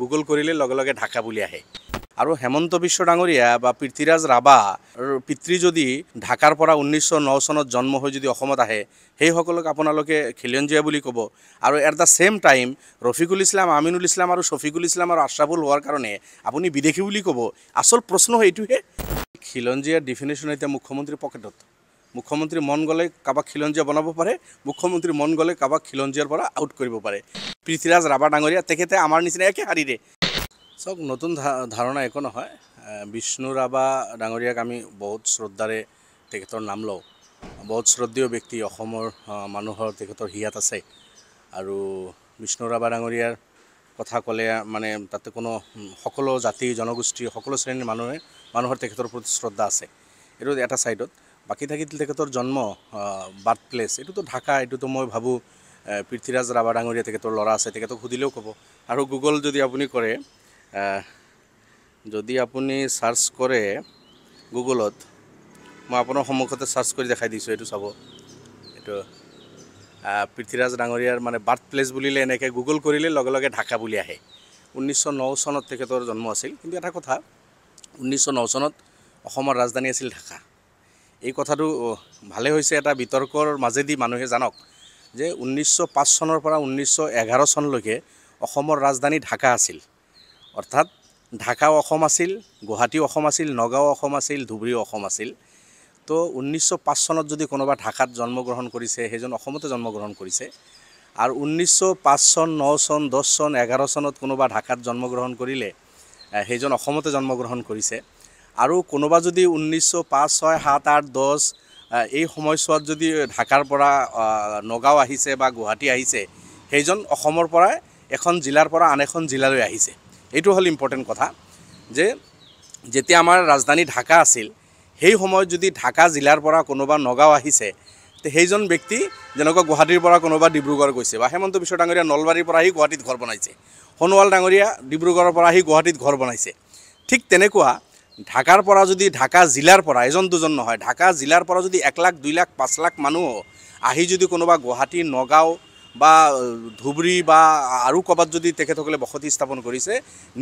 Google কৰিলে লগে ঢাকা বুলি আহে আৰ হেমন্ত বিশ্ব ডাঙৰিয়া বা পৃথ্বীৰাজ ৰাবা পিতৃ যদি ঢাকাৰ পৰা উনিশশো ন সনত জন্ম হয়ে যদি আহে সেই সকলক আপনাদের খিলঞ্জীয়া বুলি কব আর at the same time Rafikul Islam Aminul Islam আর শফিকুল ইসলাম আর আশরাফুল হওয়ার কারণে আপনি বিদেশী বলে কব আসল প্রশ্ন এইটহে খিলঞ্জীয়ার ডিফিনেশন এটা মুখ্যমন্ত্রীর পকেটত মুখ্যমন্ত্ৰী মন গ'লে কাৰোবাক খিলঞ্জীয়া বনাব পাৰে মুখ্যমন্ত্ৰী মন গ'লে কাৰোবাক খিলঞ্জীয়াৰ পৰা আউট কৰিব পাৰে পৃথ্বীৰাজ ৰাভা ডাঙৰীয়া তেখেতে আমাৰ নিচিনা একে শাৰীৰে চাওক নতুন ধা ধাৰণা একো নহয় বিষ্ণু ৰাভা ডাঙৰীয়াক আমি বহুত শ্ৰদ্ধাৰে তেখেতৰ নাম লওঁ বহুত শ্ৰদ্ধীয় ব্যক্তি অসমৰ মানুহৰ তেখেতৰ হিয়াত আছে আৰু বিষ্ণু ৰাভা ডাঙৰীয়াৰ কথা ক'লে মানে তাতে কোনো সকলো জাতি জনগোষ্ঠী সকলো শ্ৰেণীৰ মানুহে মানুহৰ তেখেতৰ প্ৰতি শ্ৰদ্ধা আছে এইটো এটা ছাইডত বাকী থাকিল তেখেতৰ জন্ম বাৰ্থ প্লেচ এইটোতো ঢাকা এইটোতো মই ভাবোঁ পৃথ্বীৰাজ ৰাভা ডাঙৰীয়া তেখেতৰ ল'ৰা আছে তেখেতক সুধিলেও ক'ব আৰু গুগল যদি আপুনি কৰে যদি আপুনি চাৰ্চ কৰে গুগলত মই আপোনাৰ সন্মুখতে চাৰ্চ কৰি দেখাই দিছোঁ এইটো চাব এইটো পৃথ্বীৰাজ ডাঙৰীয়াৰ মানে বাৰ্থ প্লেচ বুলিলে এনেকৈ গুগল কৰিলে লগে লগে ঢাকা বুলি আহে ঊনৈছশ ন চনত তেখেতৰ জন্ম আছিল কিন্তু এটা কথা ঊনৈছশ ন চনত অসমৰ ৰাজধানী আছিল ঢাকা এই কথাটো ভালে হৈছে এটা বিতৰ্কৰ মাজেদি মানুহে জানক যে ঊনৈছশ পাঁচ চনৰ পৰা ঊনৈছশ এঘাৰ চনলৈকে অসমৰ ৰাজধানী ঢাকা আছিল অৰ্থাৎ ঢাকাও অসম আছিল গুৱাহাটীও অসম আছিল নগাঁও অসম আছিল ধুবুৰীও অসম আছিল তো ঊনৈছশ পাঁচ চনত যদি কোনোবা ঢাকাত জন্মগ্ৰহণ কৰিছে সেইজন অসমতে জন্মগ্ৰহণ কৰিছে আৰু ঊনৈছশ পাঁচ চন ন চন দহ চন এঘাৰ চনত কোনোবা ঢাকাত জন্মগ্ৰহণ কৰিলে সেইজন অসমতে জন্মগ্ৰহণ কৰিছে আৰু কোনোবা যদি ঊনৈছশ পাঁচ ছয় সাত আঠ দহ এই সময়ছোৱাত যদি ঢাকাৰ পৰা নগাঁও আহিছে বা গুৱাহাটী আহিছে সেইজন অসমৰ পৰাই এখন জিলাৰ পৰা আন এখন জিলালৈ আহিছে এইটো হ'ল ইম্পৰ্টেণ্ট কথা যে যেতিয়া আমাৰ ৰাজধানী ঢাকা আছিল সেই সময়ত যদি ঢাকা জিলাৰ পৰা কোনোবা নগাঁও আহিছে তে সেইজন ব্যক্তি যেনেকুৱা গুৱাহাটীৰ পৰা কোনোবা ডিব্ৰুগড় গৈছে বা হেমন্ত বিশ্ব ডাঙৰীয়া নলবাৰীৰ পৰা আহি গুৱাহাটীত ঘৰ বনাইছে সোণোৱাল ডাঙৰীয়া ডিব্ৰুগড়ৰ পৰা আহি গুৱাহাটীত ঘৰ বনাইছে ঠিক তেনেকুৱা ঢাকাৰ পৰা যদি ঢাকা জিলাৰ পৰা এজন দুজন নহয় ঢাকা জিলাৰ পৰা যদি এক লাখ দুই লাখ পাঁচ লাখ মানুহ আহি যদি কোনোবা গুৱাহাটী নগাঁও বা ধুবুৰী বা আৰু ক'ৰবাত যদি তেখেতসকলে বসতি স্থাপন কৰিছে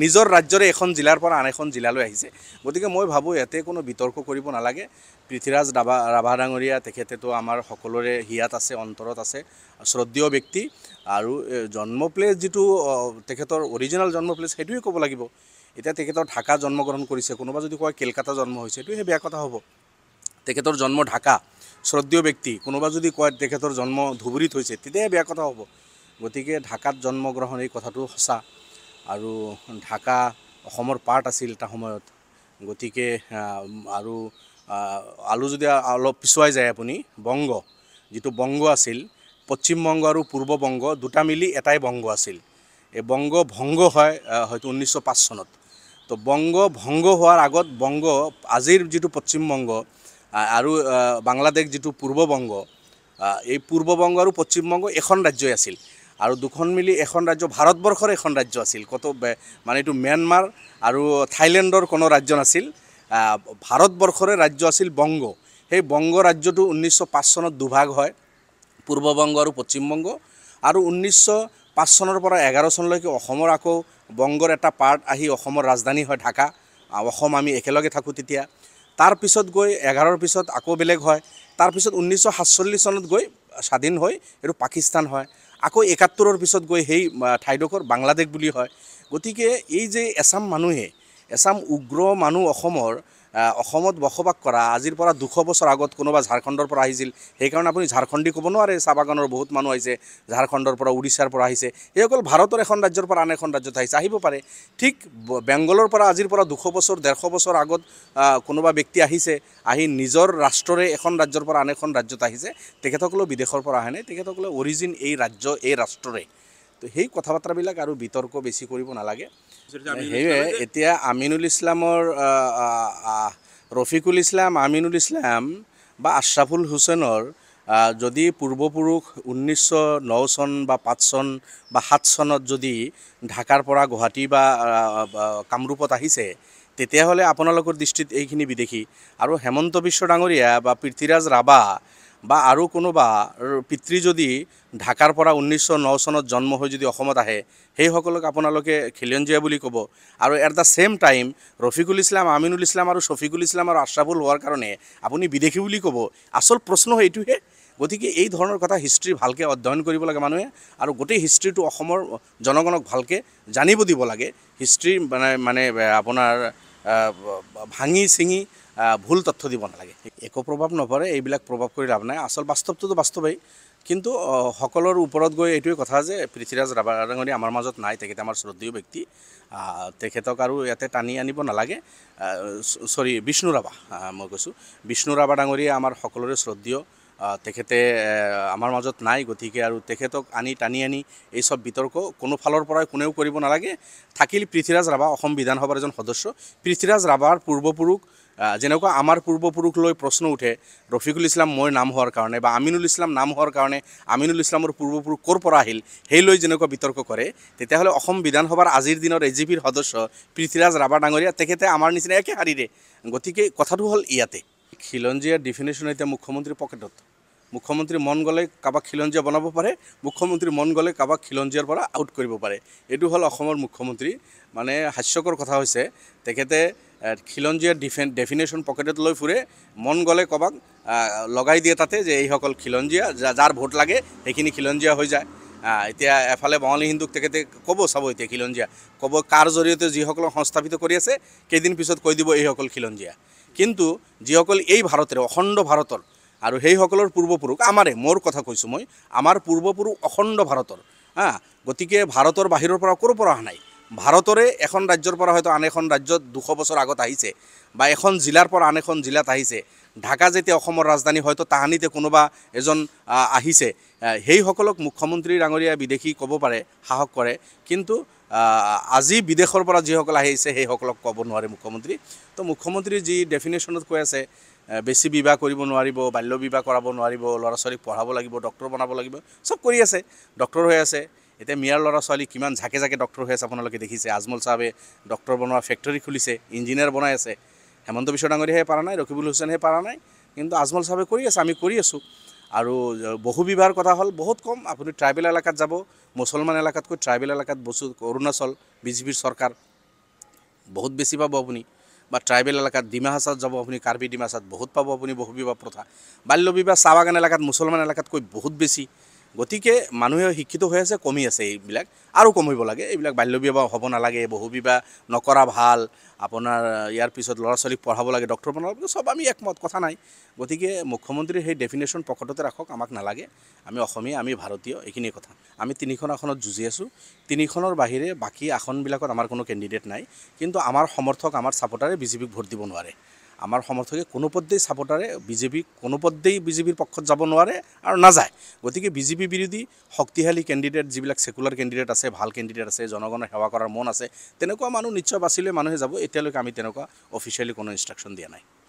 নিজৰ ৰাজ্যৰে এখন জিলাৰ পৰা আন এখন জিলালৈ আহিছে গতিকে মই ভাবোঁ ইয়াতে কোনো বিতৰ্ক কৰিব নালাগে পৃথীৰাজ ৰাভা ৰাভা ডাঙৰীয়া তেখেতেতো আমাৰ সকলোৰে হিয়াত আছে অন্তৰত আছে শ্ৰদ্ধীয় ব্যক্তি আৰু জন্ম প্লেচ যিটো তেখেতৰ অৰিজিনেল জন্ম প্লেচ সেইটোৱে ক'ব লাগিব এতিয়া তেখেতৰ ঢাকা জন্মগ্ৰহণ কৰিছে কোনোবা যদি কয় কেলকাতা জন্ম হৈছে এইটো সেই বেয়া কথা হ'ব তেখেতৰ জন্ম ঢাকা শ্ৰদ্ধীয় ব্যক্তি কোনোবা যদি কয় তেখেতৰ জন্ম ধুবুৰীত হৈছে তেতিয়াহে বেয়া কথা হ'ব গতিকে ঢাকাত জন্মগ্ৰহণ এই কথাটো সঁচা আৰু ঢাকা অসমৰ পাৰ্ট আছিল এটা সময়ত গতিকে আৰু আলু যদি অলপ পিছুৱাই যায় আপুনি বংগ যিটো বংগ আছিল পশ্চিমবংগ আৰু পূৰ্ব বংগ দুটা মিলি এটাই বংগ আছিল এই বংগ ভংগ হয় হয়তো ঊনৈছশ পাঁচ চনত তো বংগ ভংগ হোৱাৰ আগত বংগ আজিৰ যিটো পশ্চিমবংগ আৰু বাংলাদেশ যিটো পূৰ্ববংগ এই পূৰ্ববংগ আৰু পশ্চিমবংগ এখন ৰাজ্যই আছিল আৰু দুখন মিলি এখন ৰাজ্য ভাৰতবৰ্ষৰ এখন ৰাজ্য আছিল কত মানে এইটো ম্যানমাৰ আৰু থাইলেণ্ডৰ কোনো ৰাজ্য নাছিল ভাৰতবৰ্ষৰে ৰাজ্য আছিল বংগ সেই বংগ ৰাজ্যটো ঊনৈছশ পাঁচ চনত দুভাগ হয় পূৰ্ববংগ আৰু পশ্চিমবংগ আৰু ঊনৈছশ পাঁচ চনৰ পৰা এঘাৰ চনলৈকে অসমৰ আকৌ বংগৰ এটা পাৰ্ট আহি অসমৰ ৰাজধানী হয় ঢাকা অসম আমি একেলগে থাকোঁ তেতিয়া তাৰপিছত গৈ এঘাৰৰ পিছত আকৌ বেলেগ হয় তাৰপিছত ঊনৈছশ সাতচল্লিছ চনত গৈ স্বাধীন হৈ এইটো পাকিস্তান হয় আকৌ একাত্তৰৰ পিছত গৈ সেই ঠাইডোখৰ বাংলাদেশ বুলি হয় গতিকে এই যে এচাম মানুহে এচাম উগ্ৰ মানুহ অসমৰ অসমত বসবাস কৰা আজিৰ পৰা দুশ বছৰ আগত কোনোবা ঝাৰখণ্ডৰ পৰা আহিছিল সেইকাৰণে আপুনি ঝাৰখণ্ডী ক'ব নোৱাৰে চাহ বাগানৰ বহুত মানুহ আহিছে ঝাৰখণ্ডৰ পৰা উৰিষ্যাৰ পৰা আহিছে এইসকল ভাৰতৰ এখন ৰাজ্যৰ পৰা আন এখন ৰাজ্যত আহিছে আহিব পাৰে ঠিক বেংগলৰ পৰা আজিৰ পৰা দুশ বছৰ ডেৰশ বছৰ আগত কোনোবা ব্যক্তি আহিছে আহি নিজৰ ৰাষ্ট্ৰৰে এখন ৰাজ্যৰ পৰা আন এখন ৰাজ্যত আহিছে তেখেতসকলেও বিদেশৰ পৰা আহে নাই তেখেতসকলে অৰিজিন এই ৰাজ্য এই ৰাষ্ট্ৰৰে তো সেই কথা বতৰাবিলাক আৰু বিতৰ্ক বেছি কৰিব নালাগে সেয়ে এতিয়া আমিনুল ইছলামৰ ৰফিকুল ইছলাম আমিনুল ইছলাম বা আশ্ৰাফুল হুছেইনৰ যদি পূৰ্বপুৰুষ ঊনৈছশ ন চন বা পাঁচ চন বা সাত চনত যদি ঢাকাৰ পৰা গুৱাহাটী বা কামৰূপত আহিছে তেতিয়াহ'লে আপোনালোকৰ দৃষ্টিত এইখিনি বিদেশী আৰু হেমন্ত বিশ্ব ডাঙৰীয়া বা পৃথ্বীৰাজ ৰাভা বা আৰু কোনোবা পিতৃ যদি ঢাকাৰ পৰা ঊনৈছশ ন চনত জন্ম হৈ যদি অসমত আহে সেইসকলক আপোনালোকে খিলঞ্জীয়া বুলি ক'ব আৰু at the same time Rafikul Islam Aminul Islam আৰু শফিকুল ইছলাম আৰু আশ্ৰাফুল হোৱাৰ কাৰণে আপুনি বিদেশী বুলি ক'ব আচল প্ৰশ্ন সেইটোহে গতিকে এই ধৰণৰ কথা হিষ্ট্ৰী ভালকৈ অধ্যয়ন কৰিব লাগে মানুহে আৰু গোটেই হিষ্ট্ৰীটো অসমৰ জনগণক ভালকৈ জানিব দিব লাগে হিষ্ট্ৰী মানে মানে আপোনাৰ ভাঙি ছিঙি ভুল তথ্য দিব নালাগে একো প্ৰভাৱ নপৰে এইবিলাক প্ৰভাৱ কৰি লাভ নাই আচল বাস্তৱটোতো বাস্তৱেই কিন্তু সকলৰ ওপৰত গৈ এইটোৱে কথা যে পৃথ্বীৰাজ ৰাভাৰাঙনি আমাৰ মাজত নাই তেখেতে আমাৰ শ্ৰদ্ধীয় ব্যক্তি তেখেতক আৰু ইয়াতে টানি আনিব নালাগে চৰি বিষ্ণু ৰাভা মই কৈছোঁ বিষ্ণু ৰাভা ডাঙৰীয়া আমাৰ সকলোৰে শ্ৰদ্ধীয় তেখেতে আমাৰ মাজত নাই গতিকে আৰু তেখেতক আনি টানি আনি এই চব বিতৰ্ক কোনোফালৰ পৰাই কোনেও কৰিব নালাগে থাকিল পৃথ্বীৰাজ ৰাভা অসম বিধানসভাৰ এজন সদস্য পৃথিৱীৰাজ ৰাভাৰ পূৰ্বপুৰুষ যেনেকুৱা আমাৰ পূৰ্বপুৰুষ লৈ প্ৰশ্ন উঠে ৰফিকুল ইছলাম মই নাম হোৱাৰ কাৰণে বা আমিনুল ইছলাম নাম হোৱাৰ কাৰণে আমিনুল ইছলামৰ পূৰ্বপুৰুষ ক'ৰ পৰা আহিল সেই লৈ যেনেকুৱা বিতৰ্ক কৰে তেতিয়াহ'লে অসম বিধানসভাৰ আজিৰ দিনৰ এ জি পিৰ সদস্য পৃথ্বীৰাজ ৰাভা ডাঙৰীয়া তেখেতে আমাৰ নিচিনা একে শাৰীৰে গতিকে কথাটো হ'ল ইয়াতে খিলঞ্জীয়া ডিফিনেশ্যন এতিয়া মুখ্যমন্ত্ৰীৰ পকেটত মুখ্যমন্ত্ৰী মন গ'লে কাৰোবাক খিলঞ্জীয়া বনাব পাৰে মুখ্যমন্ত্ৰী মন গ'লে কাৰোবাক খিলঞ্জীয়াৰ পৰা আউট কৰিব পাৰে এইটো হ'ল অসমৰ মুখ্যমন্ত্ৰী মানে হাস্যকৰ কথা হৈছে তেখেতে খিলঞ্জীয়া ডিফেন ডেফিনেশ্যন পকেটত লৈ ফুৰে মন গ'লে কাৰোবাক লগাই দিয়ে তাতে যে এইসকল খিলঞ্জীয়া যা যাৰ ভোট লাগে সেইখিনি খিলঞ্জীয়া হৈ যায় এতিয়া এফালে বঙালী হিন্দুক তেখেতে ক'ব চাব এতিয়া খিলঞ্জীয়া ক'ব কাৰ জৰিয়তে যিসকলক সংস্থাপিত কৰি আছে কেইদিন পিছত কৈ দিব এইসকল খিলঞ্জীয়া কিন্তু যিসকল এই ভাৰতৰে অখণ্ড ভাৰতৰ আৰু সেইসকলৰ পূৰ্বপুৰুষ আমাৰে মোৰ কথা কৈছোঁ মই আমাৰ পূৰ্বপুৰুষ অখণ্ড ভাৰতৰ হা গতিকে ভাৰতৰ বাহিৰৰ পৰা ক'ৰ পৰা অহা নাই ভাৰতৰে এখন ৰাজ্যৰ পৰা হয়তো আন এখন ৰাজ্যত দুশ বছৰ আগত আহিছে বা এখন জিলাৰ পৰা আন এখন জিলাত আহিছে ঢাকা যেতিয়া অসমৰ ৰাজধানী হয়তো তাহানিতে কোনোবা এজন আহিছে সেইসকলক মুখ্যমন্ত্ৰী ডাঙৰীয়া বিদেশী ক'ব পাৰে সাহস কৰে কিন্তু আজি বিদেশৰ পৰা যিসকল আহিছে সেইসকলক ক'ব নোৱাৰে মুখ্যমন্ত্ৰী তো মুখ্যমন্ত্ৰী যি ডেফিনেশ্যনত কৈ আছে বেছি বিবাহ কৰিব নোৱাৰিব বাল্য বিবাহ কৰাব নোৱাৰিব ল'ৰা ছোৱালীক পঢ়াব লাগিব ডক্টৰ বনাব লাগিব চব কৰি আছে ডক্টৰ হৈ আছে এতিয়া মিয়াৰ ল'ৰা ছোৱালী কিমান ঝাকে জাকে ডক্টৰ হৈ আছে আপোনালোকে দেখিছে আজমল চাহাবে ডক্টৰ বনোৱা ফেক্টৰী খুলিছে ইঞ্জিনিয়াৰ বনাই আছে হেমন্ত বিশ্ব ডাঙৰীয়াহে পৰা নাই ৰকিবুল হুছেনহে পৰা নাই কিন্তু আজমল চাহাবে কৰি আছে আমি কৰি আছোঁ আৰু বহু বিবাহৰ কথা হ'ল বহুত কম আপুনি ট্ৰাইবেল এলেকাত যাব মুছলমান এলেকাতকৈ ট্ৰাইবেল এলেকাত বস্তু অৰুণাচল বিজেপিৰ চৰকাৰ বহুত বেছি পাব আপুনি বা ট্ৰাইবেল এলেকাত ডিমাহাচাত যাব আপুনি কাৰ্বি ডিমাচাত বহুত পাব আপুনি বহু বিবাহ প্ৰথা বাল্য বিবাহ চাহ বাগান এলেকাত মুছলমান এলেকাতকৈ বহুত বেছি গতিকে মানুহে শিক্ষিত হৈ আছে কমি আছে এইবিলাক আৰু কমিব লাগে এইবিলাক বাল্যবিবাহ হ'ব নালাগে বহুবিবাহ নকৰা ভাল আপোনাৰ ইয়াৰ পিছত ল'ৰা ছোৱালীক পঢ়াব লাগে ডক্টৰ বনাব লাগে চব আমি একমত কথা নাই গতিকে মুখ্যমন্ত্ৰীৰ সেই ডেফিনেশ্যন প্ৰকটতে ৰাখক আমাক নালাগে আমি অসমীয়া আমি ভাৰতীয় এইখিনি কথা আমি তিনিখন আসনত যুঁজি আছোঁ তিনিখনৰ বাহিৰে বাকী আসনবিলাকত আমাৰ কোনো কেণ্ডিডেট নাই কিন্তু আমাৰ সমৰ্থক আমাৰ ছাপৰ্টাৰে বিজেপিক ভোট দিব নোৱাৰে আমাৰ সমৰ্থকে কোনোপধ্যেই চাপৰ্টাৰে বিজেপি কোনোপধ্যেই বিজেপিৰ পক্ষত যাব নোৱাৰে আৰু নাযায় গতিকে বিজেপি বিৰোধী শক্তিশালী কেণ্ডিডেট যিবিলাক চেকুলাৰ কেণ্ডিডেট আছে ভাল কেণ্ডিডেট আছে জনগণৰ সেৱা কৰাৰ মন আছে তেনেকুৱা মানুহ নিশ্চয় বাছিলে মানুহে যাব এতিয়ালৈকে আমি তেনেকুৱা অফিচিয়েলি কোনো ইনষ্ট্ৰাকশ্যন দিয়া নাই